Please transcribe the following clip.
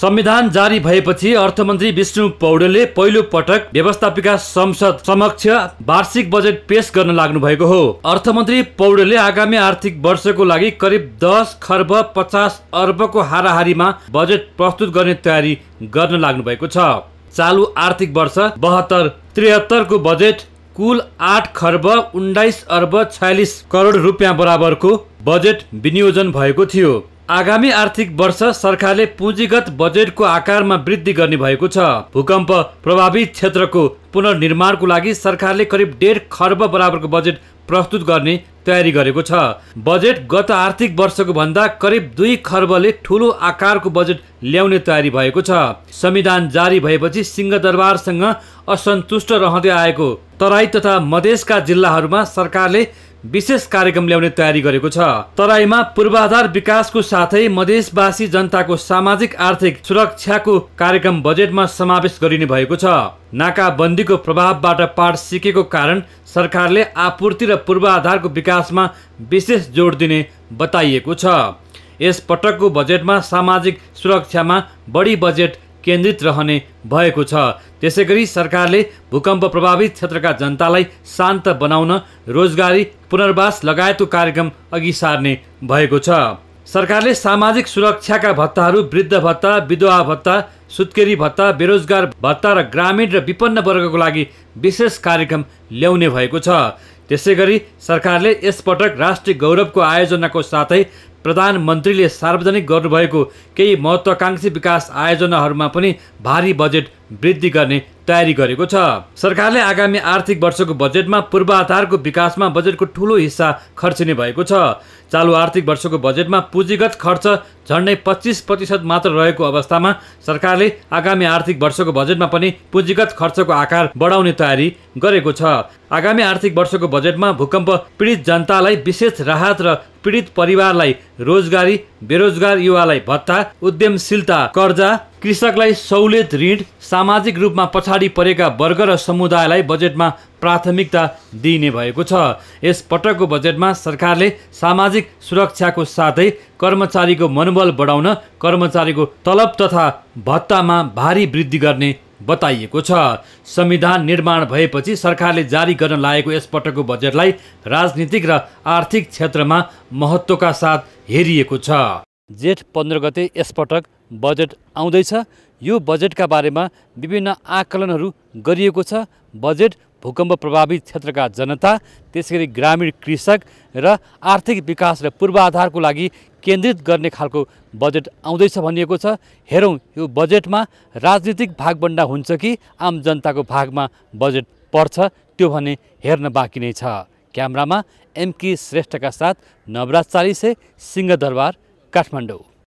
संविधान जारी भएपछि अर्थमन्त्री विष्णु पौडेलले पहिलो पटक व्यवस्थापिका संसद समक्ष वार्षिक बजेट पेश गर्न लाग्नु भएको हो अर्थमन्त्री पौडेलले आगामी आर्थिक वर्षको लागि करिब दस खर्ब पचास अर्बको हाराहारीमा बजेट प्रस्तुत गर्ने तयारी गर्न लाग्नु भएको छ चालु आर्थिक वर्ष बहत्तर त्रिहत्तरको बजेट कुल आठ खर्ब उन्नाइस अर्ब छयालिस करोड रुपियाँ बराबरको बजेट विनियोजन भएको थियो आगामी आर्थिक वर्ष सरकारले पुँजीगत बजेटको आकारमा वृद्धि गर्ने भएको छ भूकम्प प्रभावित क्षेत्रको पुनर्निर्माणको लागि सरकारले करिब डेढ खर्ब बराबरको बजेट प्रस्तुत गर्ने तयारी गरेको छ बजेट गत आर्थिक वर्षको भन्दा करिब दुई खर्बले ठुलो आकारको बजेट ल्याउने तयारी भएको छ संविधान जारी भएपछि सिंहदरबारसँग असन्तुष्ट रहँदै आएको तराई तथा मधेसका जिल्लाहरूमा सरकारले विशेष कार्यक्रम ल्याउने तयारी गरेको छ तराईमा पूर्वाधार विकासको साथै मधेसवासी जनताको सामाजिक आर्थिक सुरक्षाको कार्यक्रम बजेटमा समावेश गरिने भएको छ नाकाबन्दीको प्रभावबाट पाठ सिकेको कारण सरकारले आपूर्ति र पूर्वाधारको विकासमा विशेष जोड दिने बताइएको छ यस पटकको बजेटमा सामाजिक सुरक्षामा बढी बजेट केन्द्रित रहने भएको छ त्यसै गरी सरकारले भूकम्प प्रभावित क्षेत्रका जनतालाई शान्त बनाउन रोजगारी पुनर्वास लगायतको कार्यक्रम अघि सार्ने भएको छ सरकारले सामाजिक सुरक्षाका भत्ताहरू वृद्ध भत्ता विधवा भत्ता सुत्केरी भत्ता बेरोजगार भत्ता र ग्रामीण र विपन्न वर्गको लागि विशेष कार्यक्रम ल्याउने भएको छ त्यसै गरी सरकारले यसपटक राष्ट्रिय गौरवको आयोजनाको साथै प्रधानमन्त्रीले सार्वजनिक गर्नुभएको केही महत्त्वाकाङ्क्षी विकास आयोजनाहरूमा पनि भारी बजेट वृद्धि गर्ने तयारी गरेको छ सरकारले आगामी आर्थिक वर्षको बजेटमा पूर्वाधारको विकासमा बजेटको ठुलो हिस्सा खर्चिने भएको छ चालु आर्थिक वर्षको बजेटमा पुँजीगत खर्च झन्डै पच्चिस प्रतिशत मात्र रहेको अवस्थामा सरकारले आगामी आर्थिक वर्षको बजेटमा पनि पुँजीगत खर्चको आकार बढाउने तयारी गरेको छ आगामी आर्थिक वर्षको बजेटमा भूकम्प पीडित जनतालाई विशेष राहत र पीडित परिवारलाई रोजगारी बेरोजगार युवालाई भत्ता उद्यमशीलता कर्जा कृषकलाई सहुलियत ऋण सामाजिक रूपमा पछाडि परेका वर्ग र समुदायलाई बजेटमा प्राथमिकता दिइने भएको छ यस पटकको बजेटमा सरकारले सामाजिक सुरक्षाको साथै कर्मचारीको मनोबल बढाउन कर्मचारीको तलब तथा भत्तामा भारी वृद्धि गर्ने बताइएको छ संविधान निर्माण भएपछि सरकारले जारी गर्न लागेको यसपटकको बजेटलाई राजनीतिक र आर्थिक क्षेत्रमा महत्त्वका साथ हेरिएको छ जेठ पन्ध्र गते यसपटक बजेट आउँदैछ यो बजेटका बारेमा विभिन्न आकलनहरू गरिएको छ बजेट भूकम्प प्रभावित क्षेत्रका जनता त्यसै ग्रामीण कृषक र आर्थिक विकास र पूर्वाधारको लागि केन्द्रित गर्ने खालको बजेट आउँदैछ भनिएको छ हेरौँ यो बजेटमा राजनीतिक भागभन्डा हुन्छ कि आम जनताको भागमा बजेट पर्छ त्यो भने हेर्न बाँकी नै छ क्यामरामा एमके श्रेष्ठका साथ नवराज चालिसे सिंहदरबार काठमाडौँ